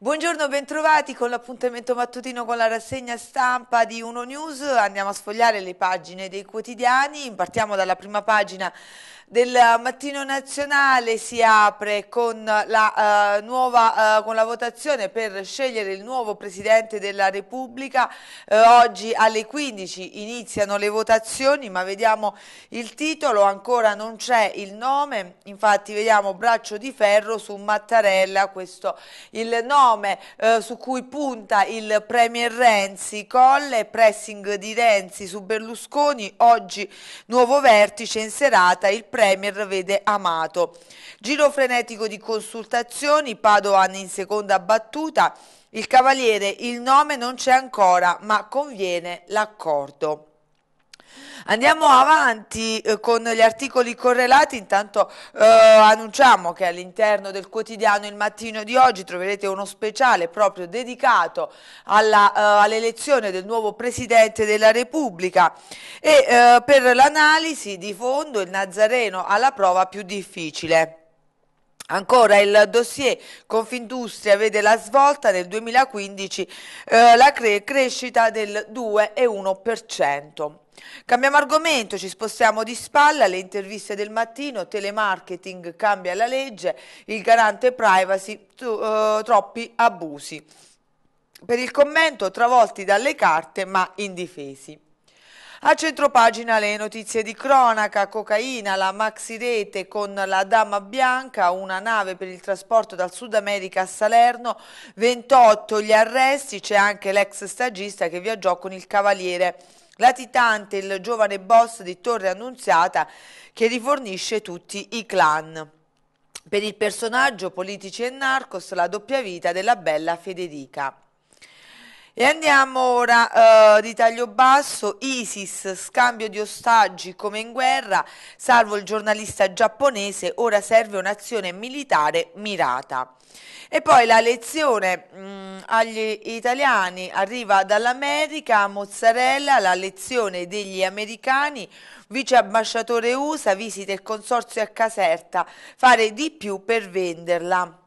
Buongiorno, bentrovati con l'appuntamento mattutino con la rassegna stampa di Uno News. Andiamo a sfogliare le pagine dei quotidiani. Partiamo dalla prima pagina del mattino nazionale si apre con la, uh, nuova, uh, con la votazione per scegliere il nuovo Presidente della Repubblica. Uh, oggi alle 15 iniziano le votazioni, ma vediamo il titolo, ancora non c'è il nome, infatti vediamo Braccio di Ferro su Mattarella, questo il nome nome eh, su cui punta il Premier Renzi, colle pressing di Renzi su Berlusconi, oggi nuovo vertice in serata, il Premier vede Amato. Giro frenetico di consultazioni, Padoan in seconda battuta, il Cavaliere, il nome non c'è ancora ma conviene l'accordo. Andiamo avanti eh, con gli articoli correlati, intanto eh, annunciamo che all'interno del quotidiano Il Mattino di oggi troverete uno speciale proprio dedicato eh, all'elezione eh, all del nuovo Presidente della Repubblica e eh, per l'analisi di fondo il Nazareno alla prova più difficile. Ancora il dossier Confindustria vede la svolta nel 2015, eh, la cre crescita del 2,1%. Cambiamo argomento, ci spostiamo di spalla, le interviste del mattino, telemarketing cambia la legge, il garante privacy, tu, eh, troppi abusi. Per il commento, travolti dalle carte ma indifesi. A centropagina le notizie di cronaca, cocaina, la maxirete con la Dama Bianca, una nave per il trasporto dal Sud America a Salerno, 28 gli arresti, c'è anche l'ex stagista che viaggiò con il cavaliere latitante il giovane boss di Torre Annunziata che rifornisce tutti i clan. Per il personaggio politici e narcos la doppia vita della bella Federica. E andiamo ora eh, di taglio basso, ISIS, scambio di ostaggi come in guerra, salvo il giornalista giapponese, ora serve un'azione militare mirata. E poi la lezione mh, mm, agli italiani arriva dall'America, Mozzarella, la lezione degli americani, vice ambasciatore USA, visita il consorzio a Caserta, fare di più per venderla.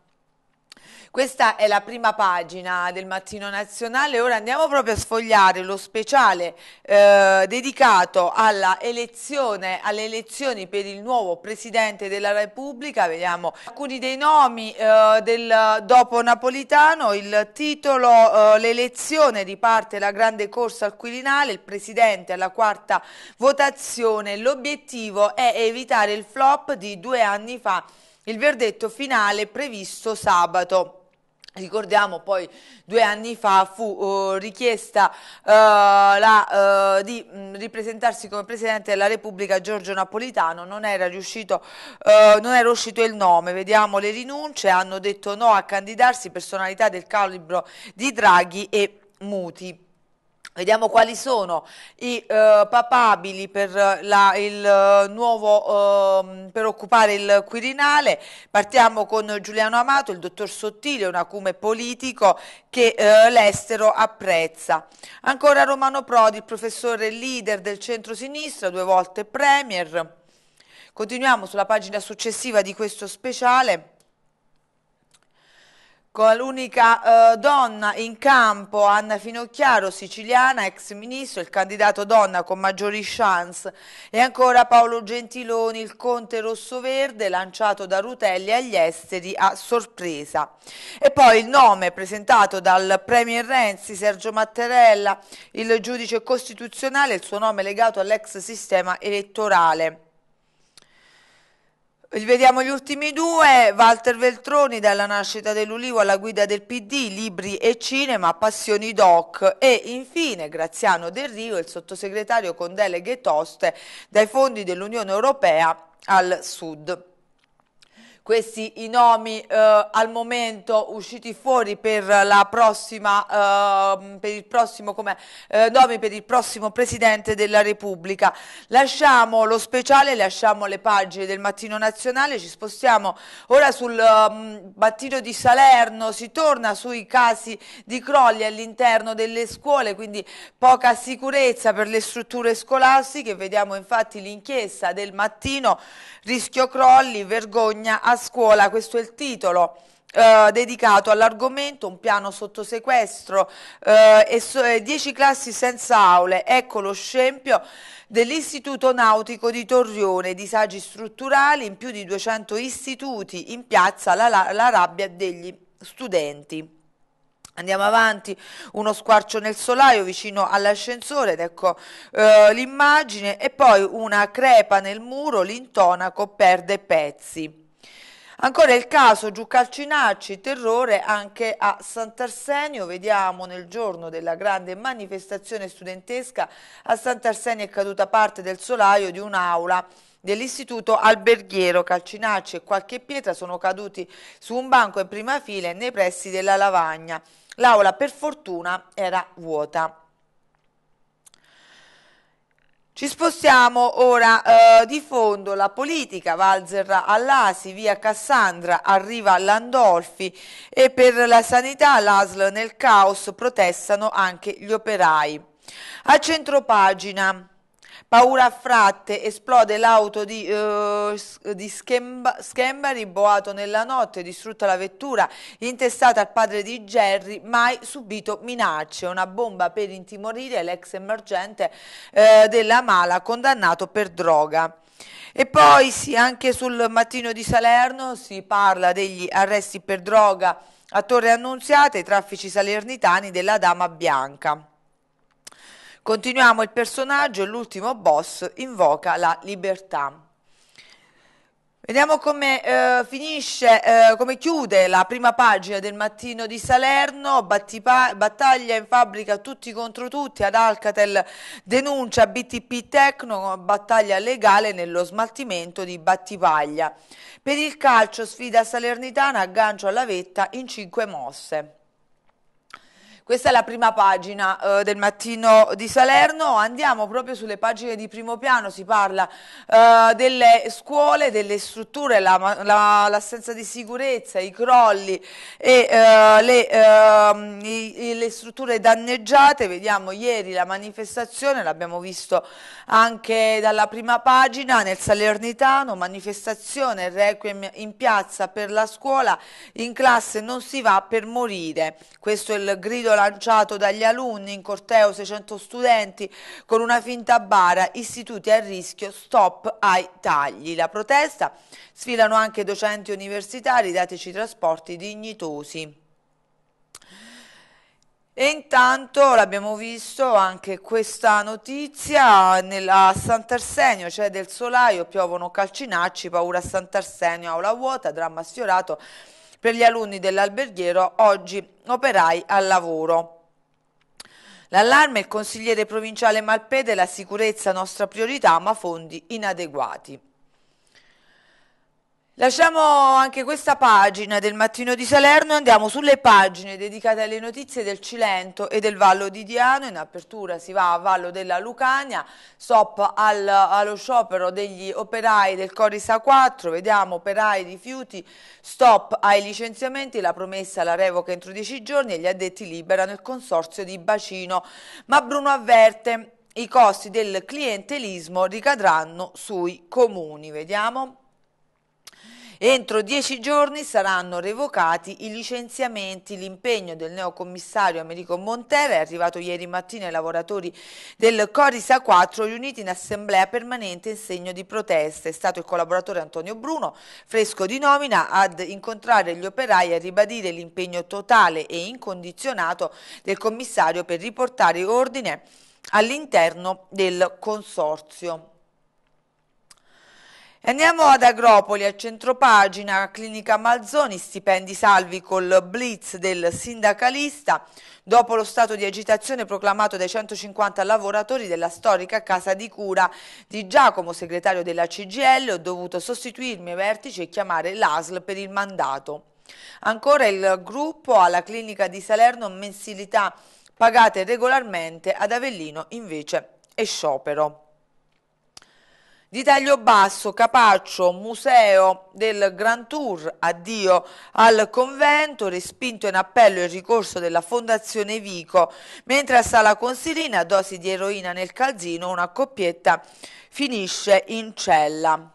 Questa è la prima pagina del Mattino Nazionale, ora andiamo proprio a sfogliare lo speciale eh, dedicato alle elezioni per il nuovo Presidente della Repubblica, vediamo alcuni dei nomi eh, del dopo Napolitano, il titolo eh, L'elezione riparte la grande corsa al Quirinale, il Presidente alla quarta votazione, l'obiettivo è evitare il flop di due anni fa il verdetto finale previsto sabato. Ricordiamo poi due anni fa fu uh, richiesta uh, la, uh, di mm, ripresentarsi come Presidente della Repubblica Giorgio Napolitano, non era, riuscito, uh, non era uscito il nome, vediamo le rinunce, hanno detto no a candidarsi personalità del calibro di Draghi e Muti. Vediamo quali sono i uh, papabili per, eh, la, il, uh, nuovo, uh, per, occupare il Quirinale. Partiamo con Giuliano Amato, il dottor Sottile, un acume politico che l'estero apprezza. Ancora Romano Prodi, il professore leader del centro-sinistra, due volte premier. Continuiamo sulla pagina successiva di questo speciale. Con l'unica eh, donna in campo, Anna Finocchiaro, siciliana, ex ministro, il candidato donna con maggiori chance. E ancora Paolo Gentiloni, il conte rosso-verde, lanciato da Rutelli agli esteri a sorpresa. E poi il nome presentato dal Premier Renzi, Sergio Mattarella, il giudice costituzionale, il suo nome legato all'ex sistema elettorale. Vediamo gli ultimi due, Walter Veltroni dalla nascita dell'Ulivo alla guida del PD, libri e cinema, passioni doc e infine Graziano Del Rio, il sottosegretario con deleghe toste dai fondi dell'Unione Europea al Sud questi i nomi eh, al momento usciti fuori per, prossima, eh, per il prossimo come, eh, nomi per il prossimo Presidente della Repubblica. Lasciamo lo speciale, lasciamo le pagine del Mattino Nazionale, ci spostiamo ora sul um, mattino di Salerno, si torna sui casi di crolli all'interno delle scuole, quindi poca sicurezza per le strutture scolastiche, vediamo infatti l'inchiesta del mattino, rischio crolli, vergogna a scuola, questo è il titolo. Eh, dedicato all'argomento un piano sotto sequestro eh, e 10 so, eh, classi senza aule ecco lo scempio dell'istituto nautico di Torrione disagi strutturali in più di 200 istituti in piazza la, la, la rabbia degli studenti Andiamo avanti, uno squarcio nel solaio vicino all'ascensore, ed ecco eh, l'immagine, e poi una crepa nel muro, l'intonaco perde pezzi. Ancora il caso giù calcinacci, terrore anche a Sant'Arsenio, vediamo nel giorno della grande manifestazione studentesca a Sant'Arsenio è caduta parte del solaio di un'aula dell'istituto alberghiero Calcinacci e qualche pietra sono caduti su un banco in prima fila nei pressi della lavagna. L'aula per fortuna era vuota. Ci spostiamo ora eh, di fondo, la politica, Valzer all'Asi, via Cassandra, arriva Landolfi e per la sanità l'ASL nel caos protestano anche gli operai. A centropagina Paura a fratte, esplode l'auto di, uh, di Schemba, Schembari, boato nella notte, distrutta la vettura, intestata al padre di Jerry, mai subito minacce. Una bomba per intimorire l'ex emergente uh, della Mala, condannato per droga. E poi sì, anche sul mattino di Salerno si parla degli arresti per droga a Torre Annunziata, i traffici salernitani della Dama Bianca. Continuiamo il personaggio, l'ultimo boss invoca la libertà. Vediamo come eh, finisce, eh, come chiude la prima pagina del mattino di Salerno, battaglia in fabbrica tutti contro tutti, ad Alcatel denuncia BTP Tecno, battaglia legale nello smaltimento di Battipaglia. Per il calcio sfida Salernitana, aggancio alla vetta in cinque mosse. Questa è la prima pagina eh, del mattino di Salerno, andiamo proprio sulle pagine di primo piano, si parla eh, delle scuole, delle strutture, l'assenza la, la, di sicurezza, i crolli e eh, le, ehm, i, le, strutture danneggiate, vediamo ieri la manifestazione, l'abbiamo visto anche dalla prima pagina nel Salernitano, manifestazione, requiem in piazza per la scuola, in classe non si va per morire, questo è il grido lanciato dagli alunni in corteo 600 studenti con una finta bara, istituti a rischio, stop ai tagli. La protesta sfilano anche docenti universitari, dateci trasporti dignitosi. E intanto l'abbiamo visto anche questa notizia, a Sant'Arsenio c'è cioè del solaio, piovono calcinacci, paura a Sant'Arsenio, aula vuota, dramma sfiorato per gli alunni dell'alberghiero oggi operai al lavoro. L'allarme il consigliere provinciale Malpede, la sicurezza nostra priorità ma fondi inadeguati. Lasciamo anche questa pagina del Mattino di Salerno e andiamo sulle pagine dedicate alle notizie del Cilento e del Vallo di Diano. In apertura si va a Vallo della Lucania, stop al, allo sciopero degli operai del Corisa 4, vediamo operai rifiuti, stop ai licenziamenti, la promessa la revoca entro dieci giorni e gli addetti liberano il consorzio di Bacino. Ma Bruno avverte, i costi del clientelismo ricadranno sui comuni. Vediamo. Entro dieci giorni saranno revocati i licenziamenti. L'impegno del neocommissario Americo Montera è arrivato ieri mattina ai lavoratori del Corisa 4 riuniti in assemblea permanente in segno di protesta. È stato il collaboratore Antonio Bruno, fresco di nomina, ad incontrare gli operai e a ribadire l'impegno totale e incondizionato del commissario per riportare ordine all'interno del consorzio. Andiamo ad Agropoli, a centropagina, clinica Malzoni, stipendi salvi col blitz del sindacalista. Dopo lo stato di agitazione proclamato dai 150 lavoratori della storica casa di cura di Giacomo, segretario della CGL, ho dovuto sostituirmi ai vertici e chiamare l'ASL per il mandato. Ancora il gruppo alla clinica di Salerno, mensilità pagate regolarmente, ad Avellino invece è sciopero di taglio basso, Capaccio, museo del Grand Tour, addio al convento, respinto in appello il ricorso della Fondazione Vico, mentre a Sala Consilina, dosi di eroina nel calzino, una coppietta finisce in cella.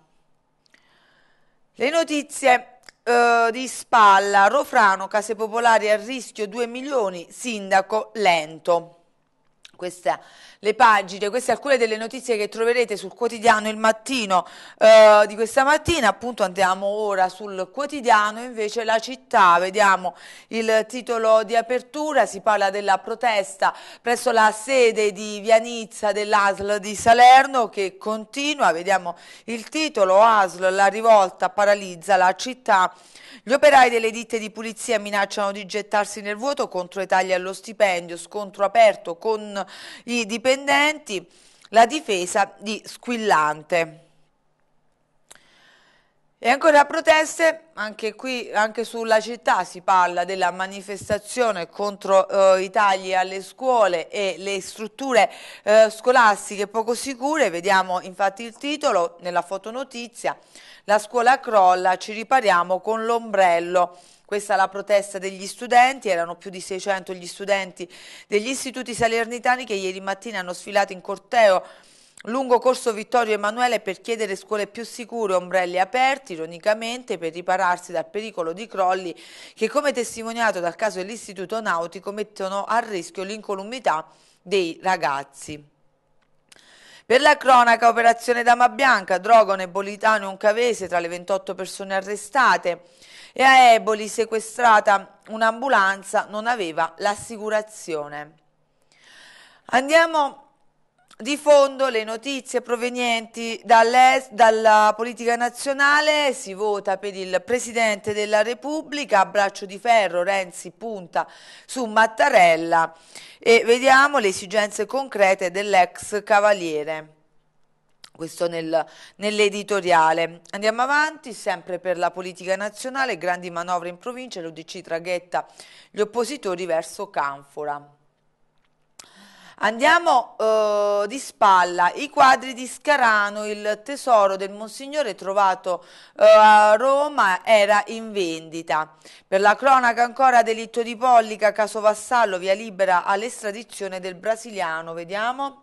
Le notizie Uh, di spalla, Rofrano, Case Popolari a rischio 2 milioni, sindaco lento. Queste le pagine, queste alcune delle notizie che troverete sul quotidiano il mattino eh, di questa mattina, appunto andiamo ora sul quotidiano invece la città, vediamo il titolo di apertura, si parla della protesta presso la sede di Vianizza dell'ASL di Salerno che continua, vediamo il titolo ASL, la rivolta paralizza la città, gli operai delle ditte di pulizia minacciano di gettarsi nel vuoto contro i tagli allo stipendio, scontro aperto con i dipendenti, la difesa di Squillante. E ancora proteste, anche qui, anche sulla città si parla della manifestazione contro eh, i tagli alle scuole e le strutture eh, scolastiche poco sicure, vediamo infatti il titolo nella fotonotizia, la scuola crolla, ci ripariamo con l'ombrello. Questa è la protesta degli studenti, erano più di 600 gli studenti degli istituti salernitani che ieri mattina hanno sfilato in corteo lungo corso Vittorio Emanuele per chiedere scuole più sicure, ombrelli aperti, ironicamente per ripararsi dal pericolo di crolli che come testimoniato dal caso dell'Istituto Nautico mettono a rischio l'incolumità dei ragazzi. Per la cronaca, operazione Dama Bianca, Drogo, Nebolitano e un cavese tra le 28 persone arrestate e a Eboli sequestrata un'ambulanza, non aveva l'assicurazione. Andiamo di fondo le notizie provenienti dalla politica nazionale, si vota per il Presidente della Repubblica, a braccio di ferro Renzi punta su Mattarella e vediamo le esigenze concrete dell'ex Cavaliere questo nel, nell'editoriale. Andiamo avanti, sempre per la politica nazionale, grandi manovre in provincia, l'Udc traghetta gli oppositori verso Canfora. Andiamo eh, di spalla, i quadri di Scarano, il tesoro del Monsignore trovato eh, a Roma era in vendita. Per la cronaca ancora delitto di Pollica, caso Vassallo, via libera all'estradizione del brasiliano, vediamo.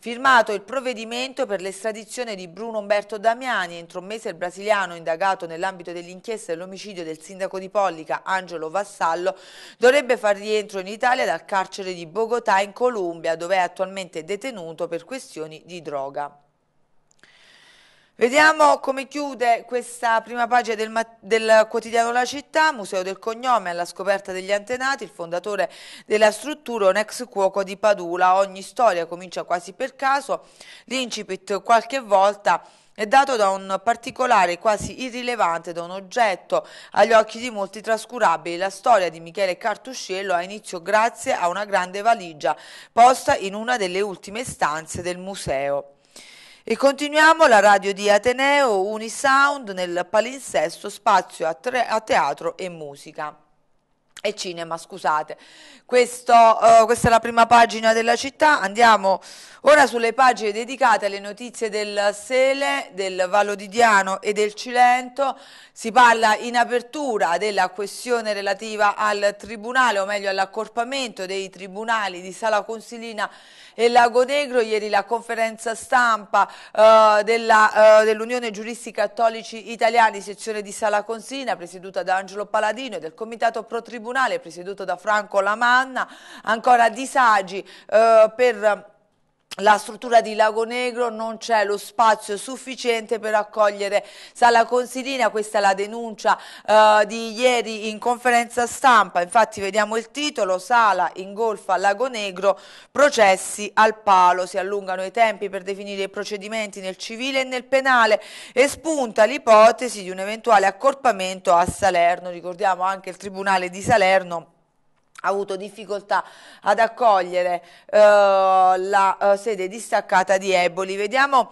Firmato il provvedimento per l'estradizione di Bruno Umberto Damiani, entro un mese il brasiliano indagato nell'ambito dell'inchiesta dell'omicidio del sindaco di Pollica Angelo Vassallo dovrebbe far rientro in Italia dal carcere di Bogotà in Colombia dove è attualmente detenuto per questioni di droga. Vediamo come chiude questa prima pagina del, del, quotidiano La Città, Museo del Cognome alla scoperta degli antenati, il fondatore della struttura, un ex cuoco di Padula, ogni storia comincia quasi per caso, l'incipit qualche volta è dato da un particolare quasi irrilevante, da un oggetto agli occhi di molti trascurabili. La storia di Michele Cartuscello ha inizio grazie a una grande valigia posta in una delle ultime stanze del museo. E continuiamo la radio di Ateneo Unisound nel palinsesto spazio a, a teatro e musica e cinema, scusate. Questo, uh, questa è la prima pagina della città, andiamo ora sulle pagine dedicate alle notizie del Sele, del Vallo di Diano e del Cilento. Si parla in apertura della questione relativa al tribunale, o meglio all'accorpamento dei tribunali di Sala Consilina e Lago Negro. Ieri la conferenza stampa eh, eh dell'Unione eh, dell Giuristi Cattolici Italiani, sezione di Sala Consina, presieduta da Angelo Paladino e del Comitato Pro Tribunale, presieduto da Franco Lamanna, ancora disagi eh, per la struttura di Lago Negro non c'è lo spazio sufficiente per accogliere Sala Consilina, questa è la denuncia eh, di ieri in conferenza stampa, infatti vediamo il titolo, Sala ingolfa Lago Negro, processi al palo, si allungano i tempi per definire i procedimenti nel civile e nel penale e spunta l'ipotesi di un eventuale accorpamento a Salerno, ricordiamo anche il Tribunale di Salerno ha avuto difficoltà ad accogliere uh, la uh, sede distaccata di Eboli. Vediamo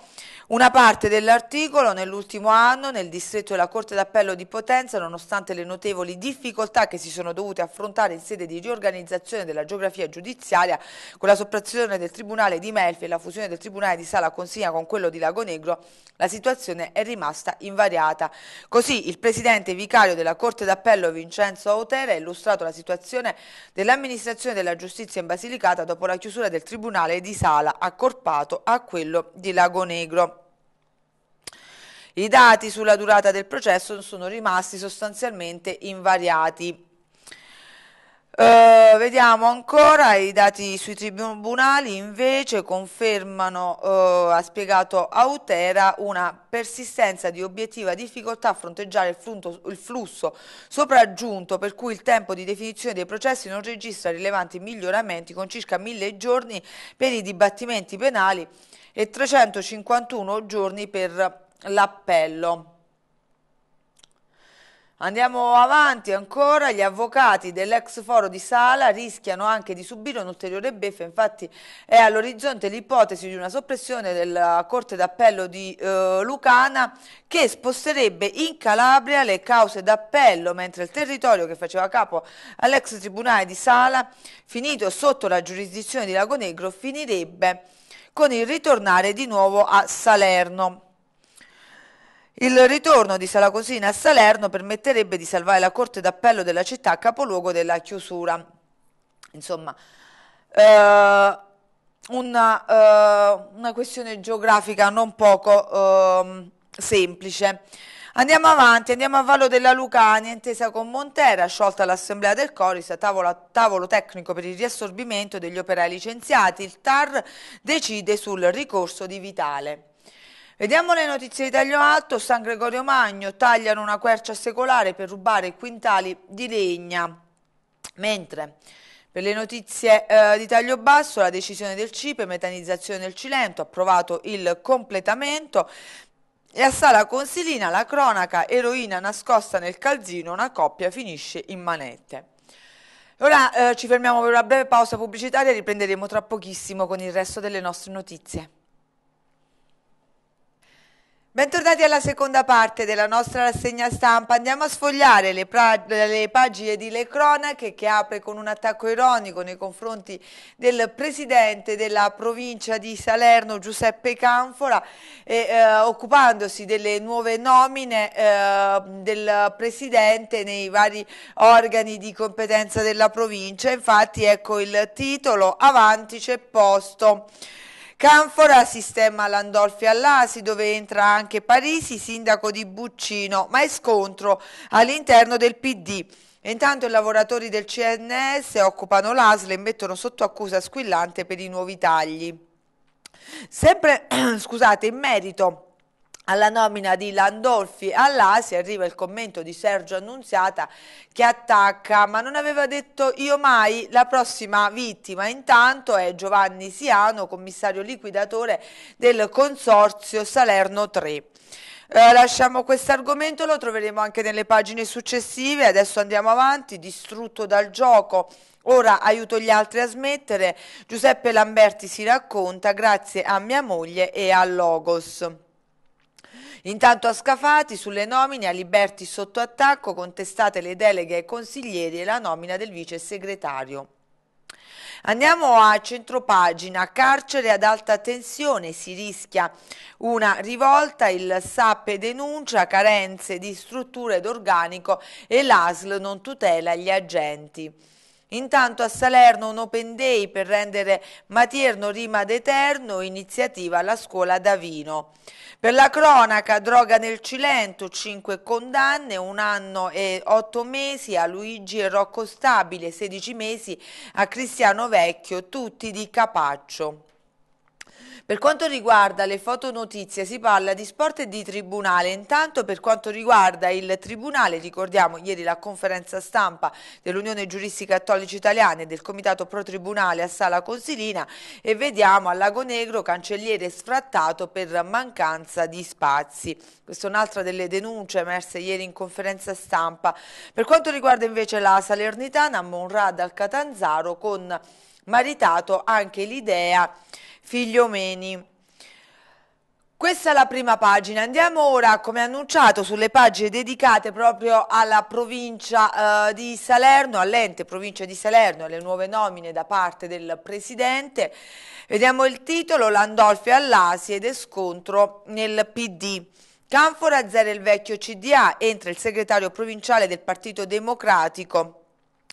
una parte dell'articolo. Nell'ultimo anno nel distretto della Corte d'Appello di Potenza, nonostante le notevoli difficoltà che si sono dovute affrontare in sede di riorganizzazione della geografia giudiziaria, con la soppressione del Tribunale di Melfi e la fusione del Tribunale di Sala Consigna con quello di Lago Negro, la situazione è rimasta invariata. Così il Presidente Vicario della Corte d'Appello Vincenzo Autera ha illustrato la situazione dell'amministrazione della giustizia in Basilicata dopo la chiusura del Tribunale di Sala accorpato a quello di Lagonegro. I dati sulla durata del processo sono rimasti sostanzialmente invariati. Eh, vediamo ancora i dati sui tribunali invece confermano, uh, ha spiegato Autera, una persistenza di obiettiva difficoltà a fronteggiare il, il flusso sopraggiunto per cui il tempo di definizione dei processi non registra rilevanti miglioramenti con circa mille giorni per i dibattimenti penali e 351 giorni per l'appello. Andiamo avanti ancora, gli avvocati dell'ex foro di Sala rischiano anche di subire un'ulteriore beffa, infatti è all'orizzonte l'ipotesi di una soppressione della Corte d'Appello di eh, Lucana che sposterebbe in Calabria le cause d'appello, mentre il territorio che faceva capo all'ex tribunale di Sala, finito sotto la giurisdizione di Lagonegro, finirebbe con il ritornare di nuovo a Salerno. Il ritorno di Salacosina a Salerno permetterebbe di salvare la Corte d'Appello della città capoluogo della chiusura. Insomma, eh, una, eh, una, questione geografica non poco eh, semplice. Andiamo avanti, andiamo a Vallo della Lucania, intesa con Montera, sciolta l'assemblea del Coris, tavolo, tavolo, tecnico per il riassorbimento degli operai licenziati, il TAR decide sul ricorso di Vitale. Vediamo le notizie di taglio alto, San Gregorio Magno, tagliano una quercia secolare per rubare quintali di legna, mentre per le notizie eh, di taglio basso la decisione del CIPE, metanizzazione del Cilento, approvato il completamento e a Sala Consilina la cronaca, eroina nascosta nel calzino, una coppia finisce in manette. Ora eh, ci fermiamo per una breve pausa pubblicitaria e riprenderemo tra pochissimo con il resto delle nostre notizie. Bentornati alla seconda parte della nostra rassegna stampa. Andiamo a sfogliare le, le, pagine di Le Cronache che apre con un attacco ironico nei confronti del presidente della provincia di Salerno Giuseppe Canfora e, eh, occupandosi delle nuove nomine eh, del presidente nei vari organi di competenza della provincia. Infatti ecco il titolo Avanti c'è posto. Canfora sistema Landolfi all'Asi dove entra anche Parisi, sindaco di Buccino, ma è scontro all'interno del PD. Intanto i lavoratori del CNS occupano l'ASL e mettono sotto accusa squillante per i nuovi tagli. Sempre, scusate, in merito alla nomina di Landolfi all'Asi arriva il commento di Sergio Annunziata che attacca ma non aveva detto io mai la prossima vittima intanto è Giovanni Siano commissario liquidatore del consorzio Salerno 3 eh, lasciamo questo argomento, lo troveremo anche nelle pagine successive, adesso andiamo avanti, distrutto dal gioco, ora aiuto gli altri a smettere, Giuseppe Lamberti si racconta grazie a mia moglie e a Logos. Intanto a Scafati sulle nomine a Liberti sotto attacco contestate le deleghe ai consiglieri e la nomina del vice segretario. Andiamo a centropagina, carcere ad alta tensione, si rischia una rivolta, il SAP denuncia carenze di strutture d'organico e l'ASL non tutela gli agenti. Intanto a Salerno un open day per rendere Matierno rima d'eterno, iniziativa alla scuola Davino. Per la cronaca, droga nel Cilento, 5 condanne, un anno e 8 mesi a Luigi e Rocco Stabile, 16 mesi a Cristiano Vecchio, tutti di Capaccio. Per quanto riguarda le fotonotizie si parla di sport e di tribunale, intanto per quanto riguarda il tribunale ricordiamo ieri la conferenza stampa dell'Unione Giuristi Cattolici Italiani e del Comitato Pro Tribunale a Sala Consilina e vediamo a Lago Negro cancelliere sfrattato per mancanza di spazi. Questa è un'altra delle denunce emerse ieri in conferenza stampa. Per quanto riguarda invece la Salernitana, Monrad al Catanzaro con maritato anche l'idea Figliomeni. Questa è la prima pagina, andiamo ora come annunciato sulle pagine dedicate proprio alla provincia eh, di Salerno, all'ente provincia di Salerno, alle nuove nomine da parte del Presidente. Vediamo il titolo, Landolfi all'Asi ed è scontro nel PD. Canfora zero il vecchio CDA, entra il segretario provinciale del Partito Democratico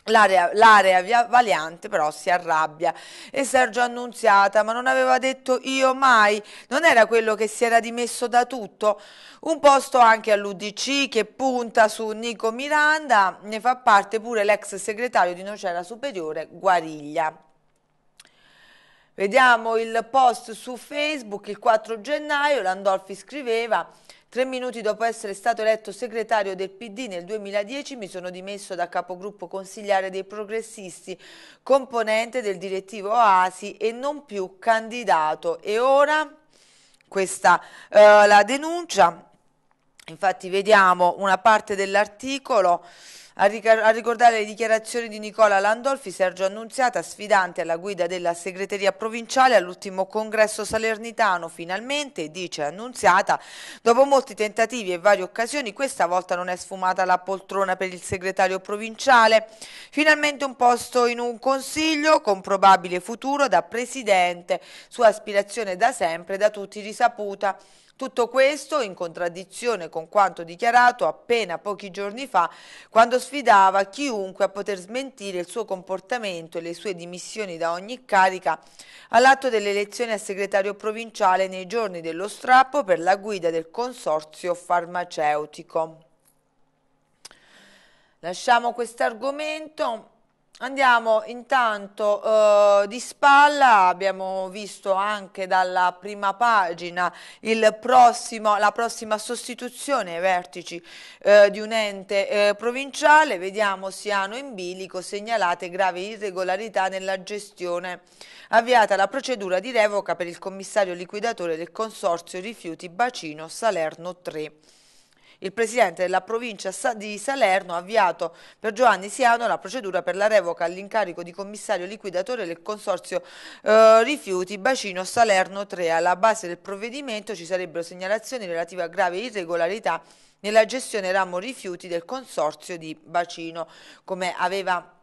L'area, l'area Valiante però si arrabbia e Sergio Annunziata, ma non aveva detto io mai, non era quello che si era dimesso da tutto? Un posto anche all'Udc che punta su Nico Miranda, ne fa parte pure l'ex segretario di Nocera Superiore Guariglia. Vediamo il post su Facebook, il 4 gennaio Landolfi scriveva Tre minuti dopo essere stato eletto segretario del PD nel 2010 mi sono dimesso da capogruppo consigliare dei progressisti, componente del direttivo Oasi e non più candidato. E ora questa eh, la denuncia Infatti vediamo una parte dell'articolo a, ricordare le dichiarazioni di Nicola Landolfi, Sergio Annunziata, sfidante alla guida della segreteria provinciale all'ultimo congresso salernitano, finalmente, dice Annunziata, dopo molti tentativi e varie occasioni, questa volta non è sfumata la poltrona per il segretario provinciale, finalmente un posto in un consiglio con probabile futuro da presidente, sua aspirazione da sempre, da tutti risaputa. Tutto questo in contraddizione con quanto dichiarato appena pochi giorni fa quando sfidava chiunque a poter smentire il suo comportamento e le sue dimissioni da ogni carica all'atto delle elezioni a segretario provinciale nei giorni dello strappo per la guida del consorzio farmaceutico. Lasciamo questo argomento Andiamo intanto eh, di spalla, abbiamo visto anche dalla prima pagina prossimo, la prossima sostituzione ai vertici eh, di un ente eh, provinciale, vediamo Siano in bilico segnalate gravi irregolarità nella gestione. Avviata la procedura di revoca per il commissario liquidatore del Consorzio Rifiuti Bacino Salerno 3 il presidente della provincia di Salerno ha avviato per Giovanni Siano la procedura per la revoca all'incarico di commissario liquidatore del consorzio eh, rifiuti Bacino Salerno 3. Alla base del provvedimento ci sarebbero segnalazioni relative a gravi irregolarità nella gestione ramo rifiuti del consorzio di Bacino, come aveva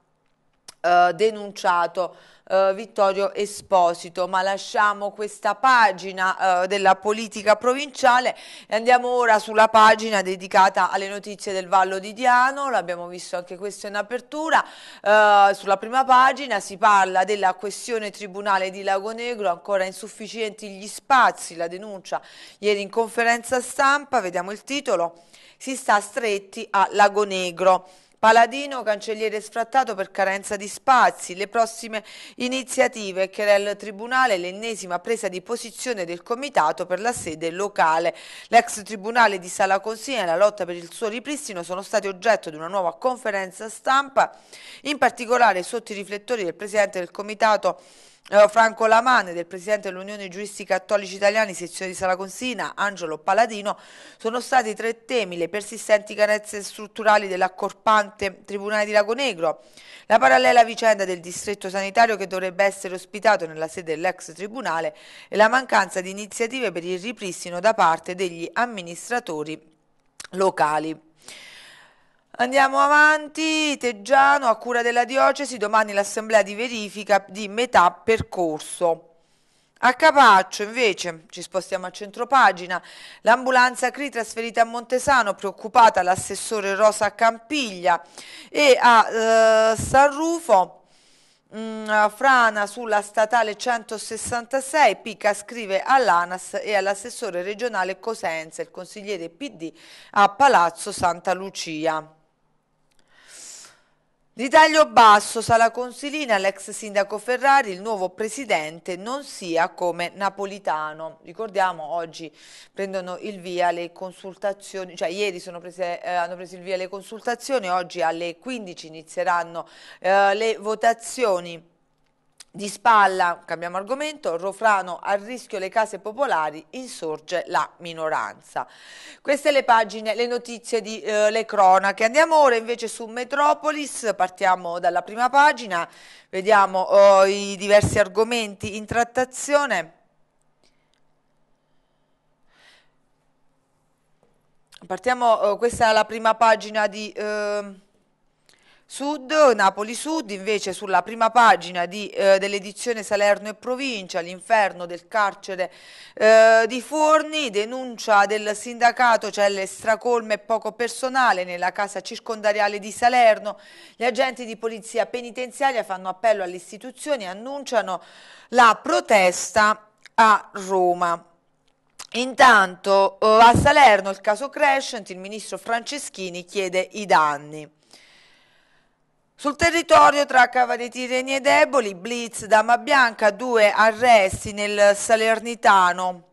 eh, denunciato eh, Vittorio Esposito, ma lasciamo questa pagina eh, della politica provinciale e andiamo ora sulla pagina dedicata alle notizie del Vallo di Diano, l'abbiamo visto anche questo in apertura, eh, sulla prima pagina si parla della questione tribunale di Lagonegro, ancora insufficienti gli spazi, la denuncia ieri in conferenza stampa, vediamo il titolo, si sta stretti a Lagonegro. Paladino, cancelliere sfrattato per carenza di spazi, le prossime iniziative, Cherel Tribunale, l'ennesima presa di posizione del Comitato per la sede locale. L'ex Tribunale di Sala Consiglia e la lotta per il suo ripristino sono stati oggetto di una nuova conferenza stampa, in particolare sotto i riflettori del Presidente del Comitato eh, Franco Lamane del Presidente dell'Unione Giuristi Cattolici Italiani, sezione di Sala Consina, Angelo Paladino, sono stati tre temi le persistenti carenze strutturali dell'accorpante Tribunale di Lago Negro, la parallela vicenda del distretto sanitario che dovrebbe essere ospitato nella sede dell'ex Tribunale e la mancanza di iniziative per il ripristino da parte degli amministratori locali. Andiamo avanti, Teggiano, a cura della diocesi, domani l'assemblea di verifica di metà percorso. A Capaccio invece, ci spostiamo a centropagina, l'ambulanza CRI trasferita a Montesano, preoccupata l'assessore Rosa Campiglia e a eh, San Rufo, mh, mm, frana sulla statale 166, Picca scrive all'ANAS e all'assessore regionale Cosenza, il consigliere PD a Palazzo Santa Lucia. Di taglio basso, Sala Consilina, l'ex sindaco Ferrari, il nuovo presidente non sia come Napolitano. Ricordiamo, oggi prendono il via le consultazioni, cioè ieri prese, eh, hanno preso il via le consultazioni, oggi alle 15 inizieranno eh, le votazioni. Di spalla, cambiamo argomento, Rofrano a rischio le case popolari, insorge la minoranza. Queste le pagine, le notizie di eh, Le Cronache. Andiamo ora invece su Metropolis, partiamo dalla prima pagina, vediamo oh, i diversi argomenti in trattazione. Partiamo, oh, questa è la prima pagina di... Eh, Sud, Napoli Sud, invece sulla prima pagina eh, dell'edizione Salerno e Provincia, l'inferno del carcere eh, di Forni, denuncia del sindacato, c'è cioè l'estracolme poco personale nella casa circondariale di Salerno, gli agenti di polizia penitenziaria fanno appello alle istituzioni e annunciano la protesta a Roma. Intanto eh, a Salerno il caso Crescent, il ministro Franceschini chiede i danni. Sul territorio tra Cavale Tirreni e Deboli, blitz, Dama Bianca, due arresti nel Salernitano,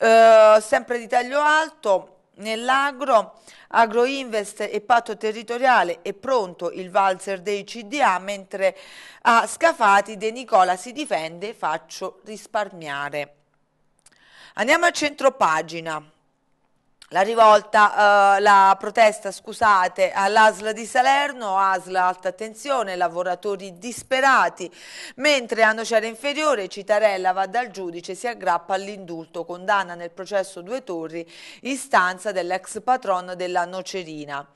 eh, sempre di taglio alto, nell'agro, Agroinvest e patto territoriale è pronto il valzer dei CDA, mentre a Scafati De Nicola si difende, faccio risparmiare. Andiamo a centropagina. La rivolta, eh, la protesta, scusate, all'ASL di Salerno, ASL alta attenzione, lavoratori disperati, mentre a Nocera Inferiore Citarella va dal giudice, si aggrappa all'indulto, condanna nel processo Due Torri, istanza dell'ex patron della Nocerina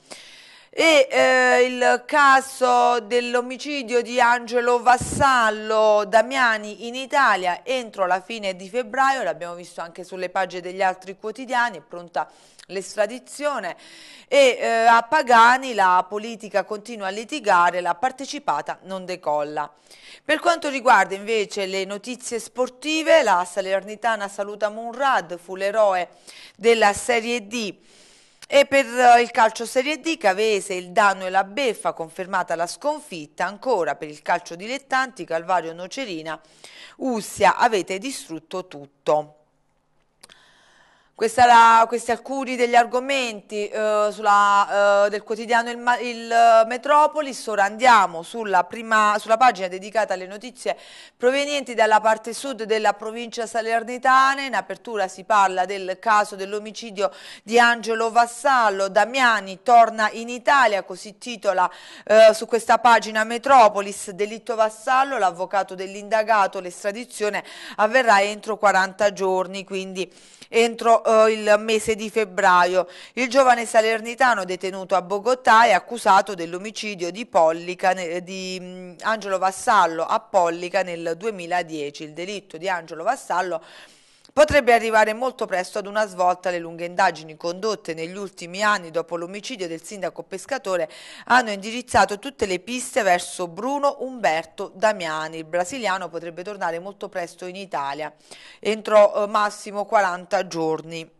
e eh, il caso dell'omicidio di Angelo Vassallo Damiani in Italia entro la fine di febbraio, l'abbiamo visto anche sulle pagine degli altri quotidiani, è pronta l'estradizione e eh, a Pagani la politica continua a litigare, la partecipata non decolla. Per quanto riguarda invece le notizie sportive, la Salernitana saluta Munrad, fu l'eroe della Serie D e per eh, il calcio Serie D, Cavese, il danno e la beffa, confermata la sconfitta. Ancora per il calcio dilettanti, Calvario Nocerina, Ussia, avete distrutto tutto. La, questi alcuni degli argomenti eh, sulla, eh, del quotidiano il, il, eh, Metropolis, ora andiamo sulla, prima, sulla, pagina dedicata alle notizie provenienti dalla parte sud della provincia salernitana, in apertura si parla del caso dell'omicidio di Angelo Vassallo, Damiani torna in Italia, così titola eh, su questa pagina Metropolis, delitto Vassallo, l'avvocato dell'indagato, l'estradizione avverrà entro 40 giorni, quindi entro eh, il mese di febbraio. Il giovane salernitano detenuto a Bogotà è accusato dell'omicidio di, Pollica, eh, di mh, mm, Angelo Vassallo a Pollica nel 2010. Il delitto di Angelo Vassallo potrebbe arrivare molto presto ad una svolta le lunghe indagini condotte negli ultimi anni dopo l'omicidio del sindaco Pescatore hanno indirizzato tutte le piste verso Bruno Umberto Damiani. Il brasiliano potrebbe tornare molto presto in Italia, entro eh, massimo 40 giorni.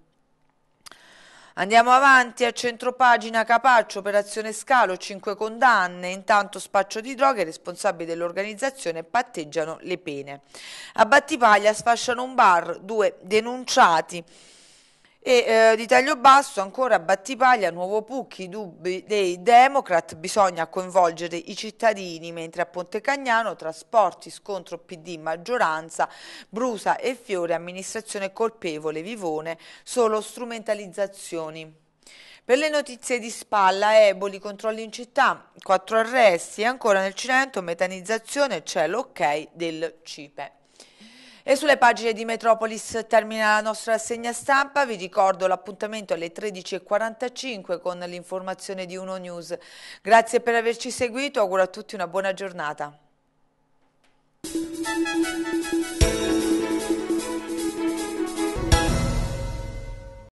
Andiamo avanti a centropagina Capaccio, operazione Scalo, 5 condanne, intanto spaccio di droghe, e responsabili dell'organizzazione patteggiano le pene. A Battipaglia sfasciano un bar, due denunciati. E eh, di taglio basso ancora Battipaglia, Nuovo Pucchi, dubbi dei Democrat, bisogna coinvolgere i cittadini, mentre a Ponte Cagnano trasporti, scontro PD, maggioranza, Brusa e Fiore, amministrazione colpevole, Vivone, solo strumentalizzazioni. Per le notizie di spalla, eboli, controlli in città, quattro arresti e ancora nel Cilento metanizzazione, c'è l'ok ok del CIPE. E sulle pagine di Metropolis termina la nostra rassegna stampa, vi ricordo l'appuntamento alle 13.45 con l'informazione di Uno News. Grazie per averci seguito, auguro a tutti una buona giornata.